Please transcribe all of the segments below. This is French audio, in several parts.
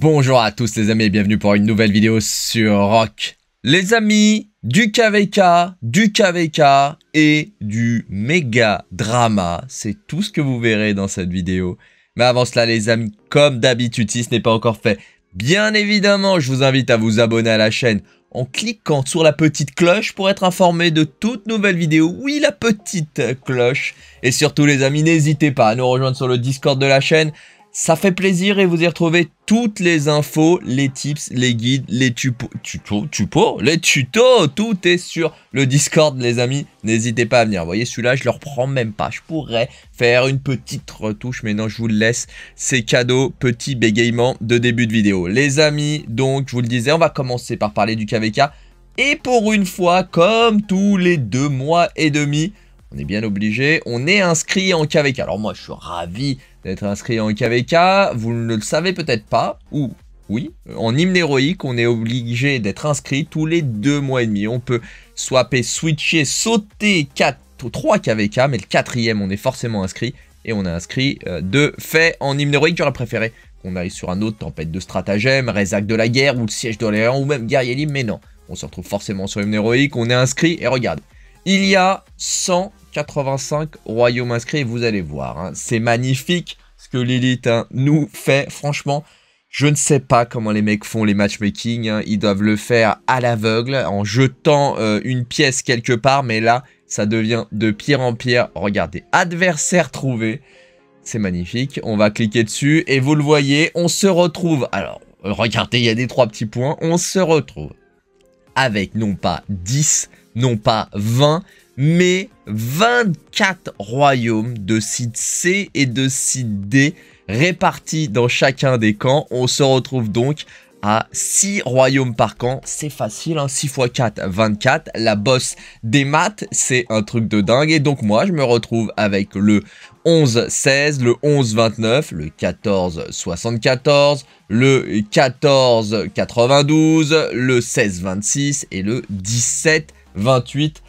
Bonjour à tous les amis et bienvenue pour une nouvelle vidéo sur Rock. Les amis, du KVK, du KVK et du méga drama, c'est tout ce que vous verrez dans cette vidéo. Mais avant cela les amis, comme d'habitude, si ce n'est pas encore fait, bien évidemment, je vous invite à vous abonner à la chaîne en cliquant sur la petite cloche pour être informé de toutes nouvelles vidéos. Oui, la petite cloche. Et surtout les amis, n'hésitez pas à nous rejoindre sur le Discord de la chaîne. Ça fait plaisir et vous y retrouvez toutes les infos, les tips, les guides, les tupos, tutos, les tutos, tout est sur le Discord les amis, n'hésitez pas à venir. Vous voyez celui-là, je le reprends même pas, je pourrais faire une petite retouche, mais non, je vous le laisse, c'est cadeau, petit bégaiement de début de vidéo. Les amis, donc je vous le disais, on va commencer par parler du KVK, et pour une fois, comme tous les deux mois et demi, on est bien obligé. On est inscrit en KVK. Alors moi, je suis ravi d'être inscrit en KVK. Vous ne le savez peut-être pas, ou oui, euh, en hymne héroïque, on est obligé d'être inscrit tous les deux mois et demi. On peut swapper, switcher, sauter 4 ou 3 KVK, mais le quatrième, on est forcément inscrit. Et on est inscrit euh, de fait en hymne héroïque. J'aurais préféré qu'on aille sur un autre tempête de stratagème, Rézac de la guerre, ou le siège d'Orléans, ou même guerrier libre, mais non. On se retrouve forcément sur hymne héroïque, on est inscrit, et regarde, il y a 185 royaumes inscrits, vous allez voir, hein. c'est magnifique ce que Lilith hein, nous fait, franchement. Je ne sais pas comment les mecs font les matchmaking, hein. ils doivent le faire à l'aveugle, en jetant euh, une pièce quelque part, mais là, ça devient de pire en pire. Regardez, adversaire trouvé, c'est magnifique, on va cliquer dessus, et vous le voyez, on se retrouve, alors, regardez, il y a des trois petits points, on se retrouve avec non pas 10, non pas 20, mais 24 royaumes de site C et de site D répartis dans chacun des camps. On se retrouve donc à 6 royaumes par camp, c'est facile, hein 6 x 4, 24, la bosse des maths, c'est un truc de dingue, et donc moi je me retrouve avec le 11-16, le 11-29, le 14-74, le 14-92, le 16-26 et le 17 28.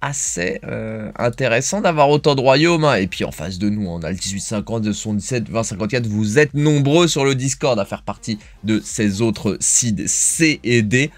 Assez euh, intéressant d'avoir autant de royaumes. Hein. Et puis en face de nous, on a le 1850, 77, 2054. Vous êtes nombreux sur le Discord à faire partie de ces autres seeds C et D.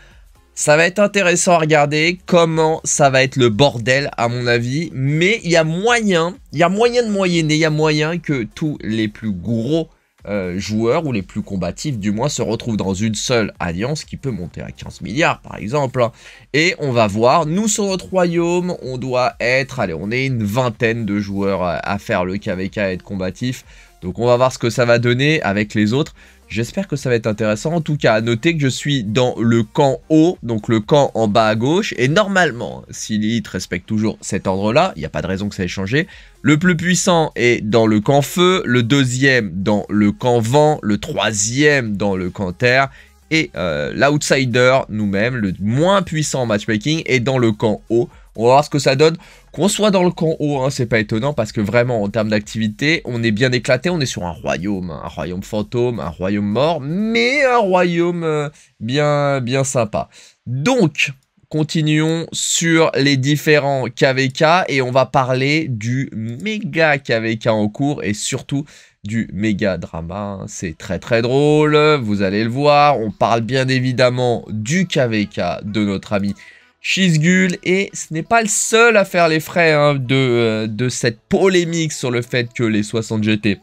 Ça va être intéressant à regarder comment ça va être le bordel à mon avis, mais il y a moyen, il y a moyen de moyenner, il y a moyen que tous les plus gros euh, joueurs, ou les plus combatifs du moins, se retrouvent dans une seule alliance qui peut monter à 15 milliards par exemple. Hein. Et on va voir, nous sur notre royaume, on doit être, allez, on est une vingtaine de joueurs à, faire le KVK et être combatif. Donc on va voir ce que ça va donner avec les autres. J'espère que ça va être intéressant. En tout cas, à noter que je suis dans le camp haut, donc le camp en bas à gauche. Et normalement, si l'élite respecte toujours cet ordre-là, il n'y a pas de raison que ça ait changé. Le plus puissant est dans le camp feu, le deuxième dans le camp vent, le troisième dans le camp terre. Et euh, l'outsider, nous-mêmes, le moins puissant en matchmaking, est dans le camp haut. On va voir ce que ça donne. Qu'on soit dans le camp haut, hein, c'est pas étonnant parce que vraiment en termes d'activité, on est bien éclaté, on est sur un royaume, un royaume fantôme, un royaume mort, mais un royaume euh, bien, bien sympa. Donc, continuons sur les différents KVK et on va parler du méga KVK en cours et surtout du méga drama. C'est très très drôle, vous allez le voir. On parle bien évidemment du KVK de notre ami Shizgul, et ce n'est pas le seul à faire les frais hein, euh, de, cette polémique sur le fait que les 60 GT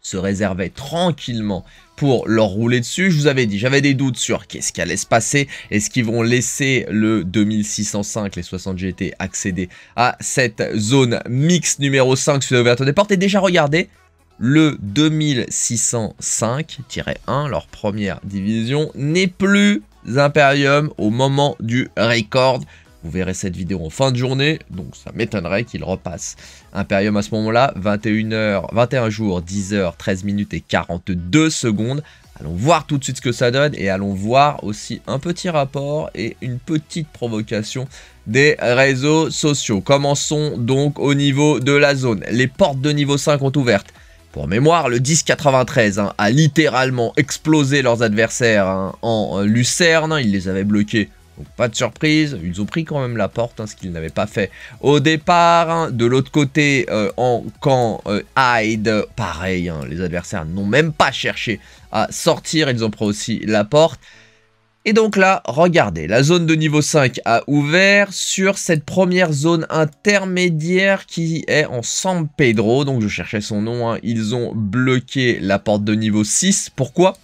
se réservaient tranquillement pour leur rouler dessus. Je vous avais dit, j'avais des doutes sur qu'est-ce qui allait se passer. Est-ce qu'ils vont laisser le 2605, les 60 GT, accéder à cette zone mix numéro 5 sur l'ouverture des portes Et déjà, regardez, le 2605-1, leur première division, n'est plus Imperium au moment du record. Vous verrez cette vidéo en fin de journée, donc ça m'étonnerait qu'il repasse. Imperium à ce moment-là, 21h, 21 jours, 10h, 13 minutes et 42 secondes. Allons voir tout de suite ce que ça donne et allons voir aussi un petit rapport et une petite provocation des réseaux sociaux. Commençons donc au niveau de la zone. Les portes de niveau 5 ont ouvertes. Pour mémoire, le 10-93 hein, a littéralement explosé leurs adversaires hein, en euh, Lucerne. Ils les avaient bloqués donc pas de surprise, ils ont pris quand même la porte, hein, ce qu'ils n'avaient pas fait au départ. de l'autre côté, euh, en camp euh, Hyde, pareil, les adversaires n'ont même pas cherché à sortir, ils ont pris aussi la porte. Et donc là, regardez, la zone de niveau 5 a ouvert sur cette première zone intermédiaire qui est en San Pedro. Donc je cherchais son nom, hein. ils ont bloqué la porte de niveau 6. Pourquoi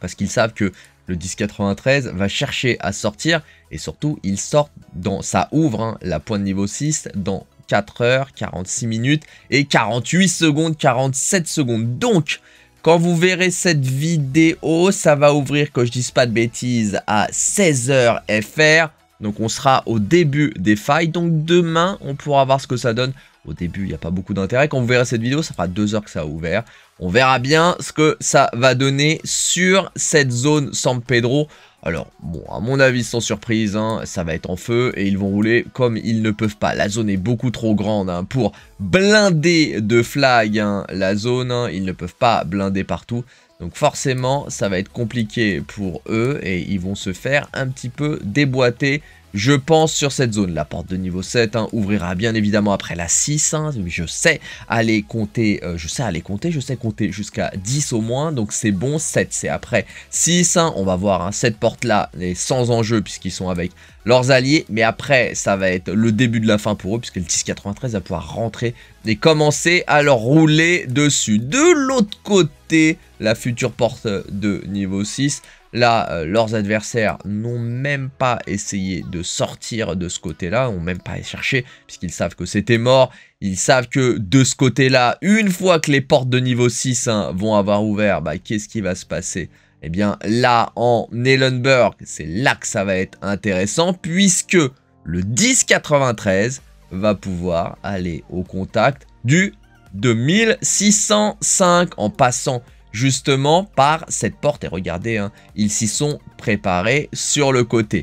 Parce qu'ils savent que le 93 va chercher à sortir et surtout il sortent dans, ça ouvre hein, la pointe niveau 6 dans 4 h 46 minutes et 48 secondes, 47 secondes. Donc quand vous verrez cette vidéo, ça va ouvrir, que je dise pas de bêtises, à 16h FR. Donc on sera au début des failles. Donc demain, on pourra voir ce que ça donne. Au début, il n'y a pas beaucoup d'intérêt. Quand vous verrez cette vidéo, ça fera deux heures que ça a ouvert. On verra bien ce que ça va donner sur cette zone San Pedro. Alors, bon, à mon avis, sans surprise, hein, ça va être en feu et ils vont rouler comme ils ne peuvent pas. La zone est beaucoup trop grande hein, pour blinder de flag hein, la zone. ils ne peuvent pas blinder partout. Donc forcément, ça va être compliqué pour eux et ils vont se faire un petit peu déboîter je pense, sur cette zone. La porte de niveau 7 hein, ouvrira bien évidemment après la 6. Hein. je sais aller compter, euh, je sais aller compter, je sais compter jusqu'à 10 au moins. Donc c'est bon, 7 c'est après 6. Hein. on va voir, cette porte-là est sans enjeu puisqu'ils sont avec leurs alliés. Mais après, ça va être le début de la fin pour eux puisque le 93 va pouvoir rentrer et commencer à leur rouler dessus. De l'autre côté, la future porte de niveau 6 Là, euh, leurs adversaires n'ont même pas essayé de sortir de ce côté-là, n'ont même pas cherché, puisqu'ils savent que c'était mort. Ils savent que de ce côté-là, une fois que les portes de niveau 6 hein, vont avoir ouvert, bah, qu'est-ce qui va se passer Eh bien, là, en Ellenburg, c'est là que ça va être intéressant, puisque le 1093 va pouvoir aller au contact du 2605 en passant justement par cette porte. Et regardez, hein, ils s'y sont préparés sur le côté.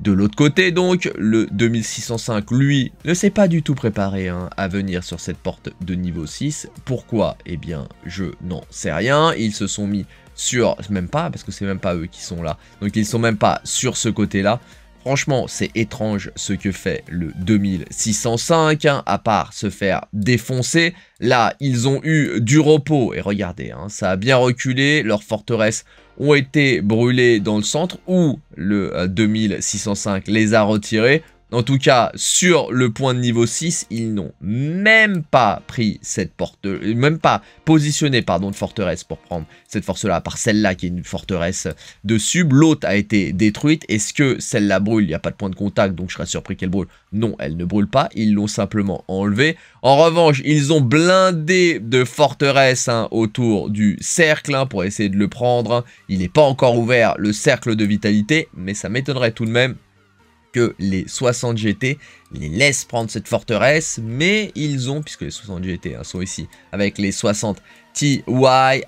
De l'autre côté donc, le 2605 lui ne s'est pas du tout préparé hein, à venir sur cette porte de niveau 6. Pourquoi Eh bien je n'en sais rien, ils se sont mis sur... Même pas, parce que c'est même pas eux qui sont là. Donc ils sont même pas sur ce côté là. Franchement, c'est étrange ce que fait le 2605, hein, à part se faire défoncer. Là, ils ont eu du repos, et regardez, hein, ça a bien reculé, leurs forteresses ont été brûlées dans le centre, où le 2605 euh, les a retirées. En tout cas, sur le point de niveau 6, ils n'ont même pas pris cette porte, euh, même pas positionné, pardon, de forteresse pour prendre cette force-là, à part celle-là qui est une forteresse de sub. L'autre a été détruite. Est-ce que celle-là brûle Il n'y a pas de point de contact, donc je serais surpris qu'elle brûle. Non, elle ne brûle pas. Ils l'ont simplement enlevée. En revanche, ils ont blindé de forteresse hein, autour du cercle hein, pour essayer de le prendre. Hein. Il n'est pas encore ouvert, le cercle de vitalité, mais ça m'étonnerait tout de même que les 60 GT les laissent prendre cette forteresse, mais ils ont, puisque les 60 GT hein, sont ici, avec les 60 TY,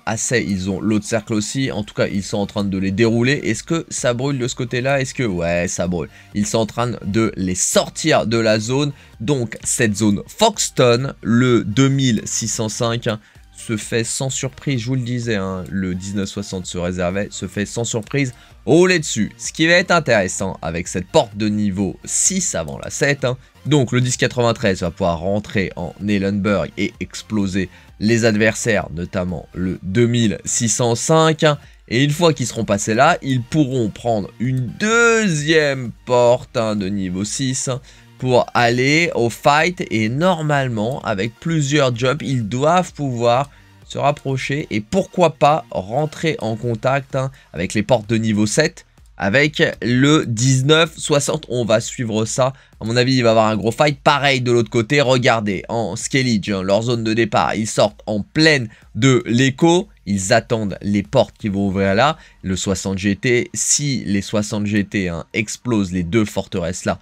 Assez, ils ont l'autre cercle aussi, en tout cas ils sont en train de les dérouler, est-ce que ça brûle de ce côté-là Est-ce que, ouais, ça brûle, ils sont en train de les sortir de la zone, donc cette zone Foxton, le 2605, se fait sans surprise, je vous le disais, hein, le 1960 se réservait, se fait sans surprise au lait dessus. Ce qui va être intéressant avec cette porte de niveau 6 avant la 7, hein, donc le 1093 va pouvoir rentrer en Ellenburg et exploser les adversaires, notamment le 2605. Hein, et une fois qu'ils seront passés là, ils pourront prendre une deuxième porte de niveau 6, pour aller au fight et normalement avec plusieurs jobs ils doivent pouvoir se rapprocher et pourquoi pas rentrer en contact hein, avec les portes de niveau 7 avec le 19 On va suivre ça. À mon avis, il va y avoir un gros fight. Pareil de l'autre côté, regardez, en Skellige, hein, leur zone de départ, ils sortent en pleine de l'écho. Ils attendent les portes qui vont ouvrir là. Le 60 GT, si les 60 GT hein, explosent les deux forteresses là,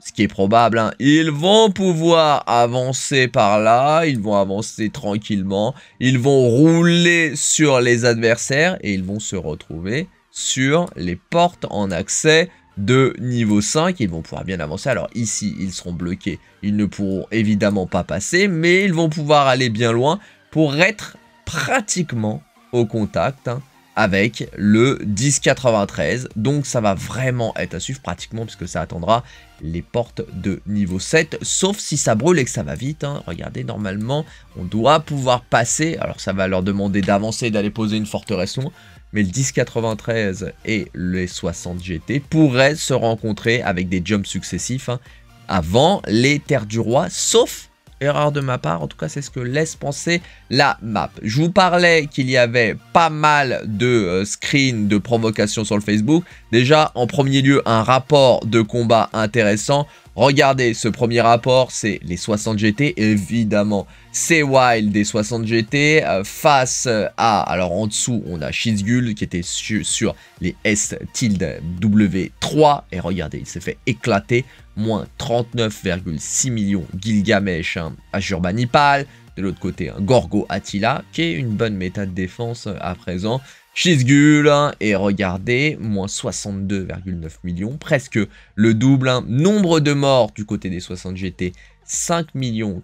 ce qui est probable, hein, ils vont pouvoir avancer par là, ils vont avancer tranquillement, ils vont rouler sur les adversaires et ils vont se retrouver sur les portes en accès de niveau 5, ils vont pouvoir bien avancer. Alors ici, ils seront bloqués, ils ne pourront évidemment pas passer, mais ils vont pouvoir aller bien loin pour être pratiquement au contact hein avec le 1093. Donc ça va vraiment être à suivre pratiquement puisque ça attendra les portes de niveau 7. Sauf si ça brûle et que ça va vite. Hein. Regardez, normalement, on doit pouvoir passer. Alors ça va leur demander d'avancer, d'aller poser une forteresse loin. Mais le 1093 et les 60 GT pourraient se rencontrer avec des jumps successifs hein, avant les terres du roi. Sauf Erreur de ma part, en tout cas c'est ce que laisse penser la map. Je vous parlais qu'il y avait pas mal de euh, screens de provocation sur le Facebook. Déjà en premier lieu un rapport de combat intéressant Regardez, ce premier rapport, c'est les 60 GT, évidemment. C'est Wild des 60 GT euh, face à... Alors en dessous, on a Shizgul qui était sur les S tilde W3. Et regardez, il s'est fait éclater. Moins 39,6 millions Gilgamesh, hein, à Jurbanipal. De l'autre côté, un Gorgo Attila, qui est une bonne méta de défense euh, à présent. Schizgul, hein, et regardez, moins 62,9 millions, presque le double. Hein. Nombre de morts du côté des 60 GT, 5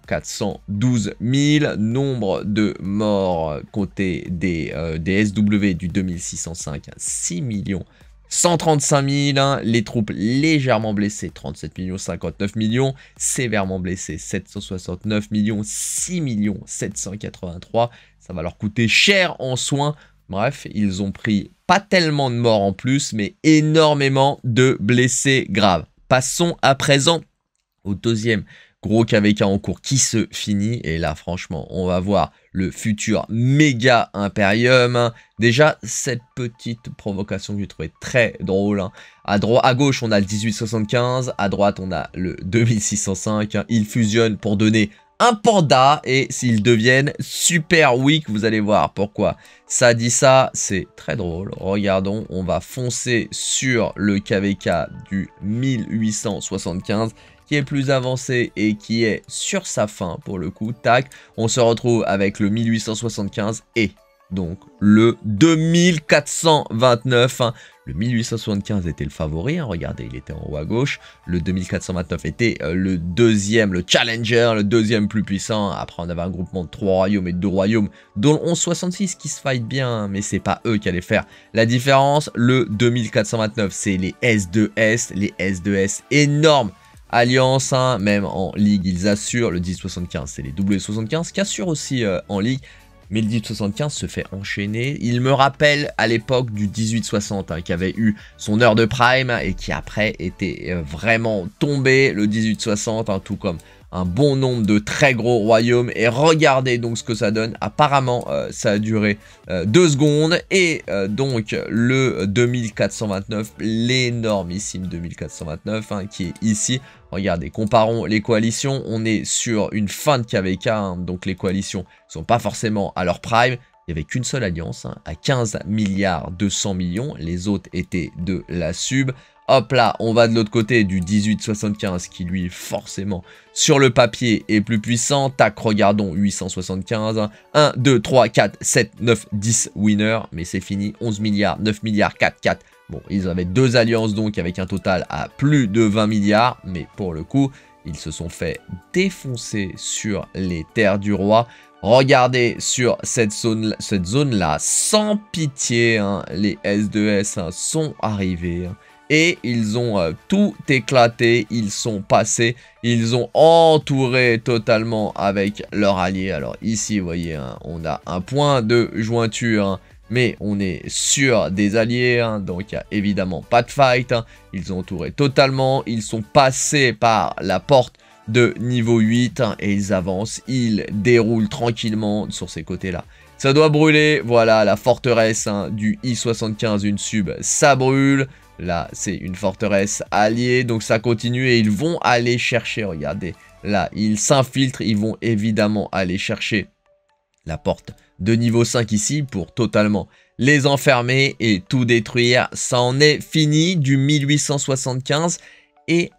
412 000. Nombre de morts côté des, euh, SW du 2605, 6 135 000, les troupes légèrement blessées, 37 59 millions, sévèrement blessées, 769 millions, 6 783 783. Ça va leur coûter cher en soins Bref, ils ont pris pas tellement de morts en plus, mais énormément de blessés graves. Passons à présent au deuxième gros KVK en cours qui se finit. Et là, franchement, on va voir le futur méga Imperium. Déjà, cette petite provocation que j'ai trouvée très drôle. Hein. À, droite, à gauche, on a le 1875. À droite, on a le 2605. Ils fusionnent pour donner un panda et s'ils deviennent super weak, vous allez voir pourquoi. Ça dit ça, c'est très drôle. Regardons, on va foncer sur le KVK du 1875 qui est plus avancé et qui est sur sa fin pour le coup. Tac, on se retrouve avec le 1875 et donc le 2429. Hein. Le 1875 était le favori, hein. regardez, il était en haut à gauche. Le 2429 était euh, le deuxième, le challenger, le deuxième plus puissant. Après, on avait un groupement de trois royaumes et deux royaumes, dont le 1166 qui se fight bien, hein. mais c'est pas eux qui allaient faire la différence. Le 2429, c'est les S2S, les S2S énormes. Alliance, même en Ligue, ils assurent. Le 1075, c'est les W75 qui assurent aussi euh, en Ligue. Mais 1875 se fait enchaîner. Il me rappelle à l'époque du 1860, hein, qui avait eu son heure de prime et qui après était euh, vraiment tombé. Le 1860, hein, tout comme un bon nombre de très gros royaumes. Et regardez donc ce que ça donne. Apparemment, euh, ça a duré euh, deux secondes. Et euh, donc, le 2429, l'énormissime 2429, hein, qui est ici. Regardez, comparons les coalitions. On est sur une fin de KVK, hein. donc les coalitions sont pas forcément à leur prime. Il n'y avait qu'une seule alliance, hein, à 15 milliards 200 millions. Les autres étaient de la sub. Hop là, on va de l'autre côté du 1875 qui lui forcément sur le papier est plus puissant. Tac, regardons 875. 1, 2, 3, 4, 7, 9, 10 winner. Mais c'est fini, 11 milliards, 9 milliards, 4, 4. Bon, ils avaient deux alliances donc avec un total à plus de 20 milliards. Mais pour le coup, ils se sont fait défoncer sur les terres du roi. Regardez sur cette zone-là, cette zone sans pitié, hein, les S2S hein, sont arrivés. Hein et ils ont euh, tout éclaté, ils sont passés, ils ont entouré totalement avec leur allié. Alors ici, vous voyez, hein, on a un point de jointure, hein, mais on est sur des alliés, hein, donc il n'y a évidemment pas de fight. Ils ont entouré totalement, ils sont passés par la porte de niveau 8 et ils avancent, ils déroulent tranquillement sur ces côtés-là. Ça doit brûler, voilà la forteresse du I-75, une sub, ça brûle. Là, c'est une forteresse alliée, donc ça continue et ils vont aller chercher, regardez. Là, ils s'infiltrent, ils vont évidemment aller chercher la porte de niveau 5 ici pour totalement les enfermer et tout détruire. Ça en est fini du 1875 et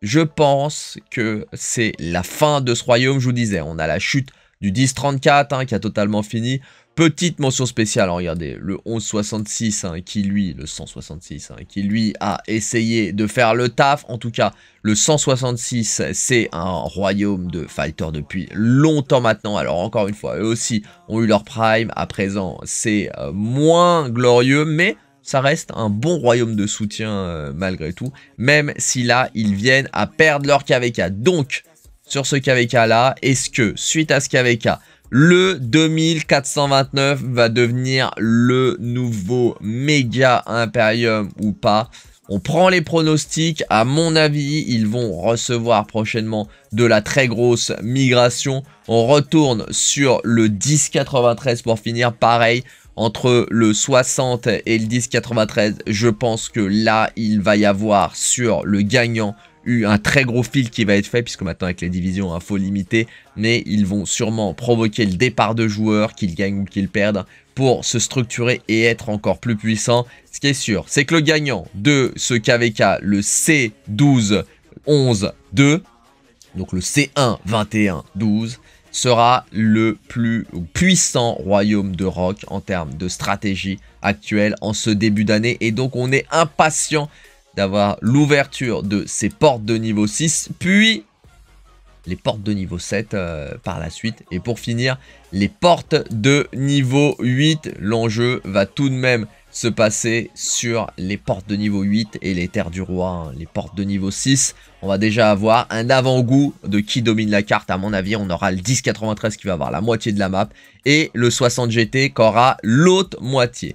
je pense que c'est la fin de ce royaume, je vous disais. On a la chute du 1034 hein, qui a totalement fini. Petite mention spéciale, hein, regardez, le 1166 hein, qui lui, le 166, hein, qui lui a essayé de faire le taf. En tout cas, le 166, c'est un royaume de fighters depuis longtemps maintenant. Alors encore une fois, eux aussi ont eu leur prime. À présent, c'est euh, moins glorieux, mais ça reste un bon royaume de soutien euh, malgré tout. Même si là, ils viennent à perdre leur KVK. Donc, sur ce KVK là, est-ce que suite à ce KVK, le 2429 va devenir le nouveau méga Imperium ou pas. On prend les pronostics. À mon avis, ils vont recevoir prochainement de la très grosse migration. On retourne sur le 1093 pour finir. Pareil, entre le 60 et le 1093, je pense que là, il va y avoir sur le gagnant eu un très gros fil qui va être fait, puisque maintenant avec les divisions, il hein, faut limiter, mais ils vont sûrement provoquer le départ de joueurs, qu'ils gagnent ou qu'ils perdent, pour se structurer et être encore plus puissants. Ce qui est sûr, c'est que le gagnant de ce KVK, le C12, 11, 2, donc le C1, 21, 12, sera le plus puissant royaume de rock en termes de stratégie actuelle en ce début d'année. Et donc on est impatient d'avoir l'ouverture de ces portes de niveau 6, puis les portes de niveau 7 euh, par la suite. Et pour finir, les portes de niveau 8. L'enjeu va tout de même se passer sur les portes de niveau 8 et les terres du roi. Hein. Les portes de niveau 6, on va déjà avoir un avant-goût de qui domine la carte. À mon avis, on aura le 1093 qui va avoir la moitié de la map et le 60 GT qui aura l'autre moitié.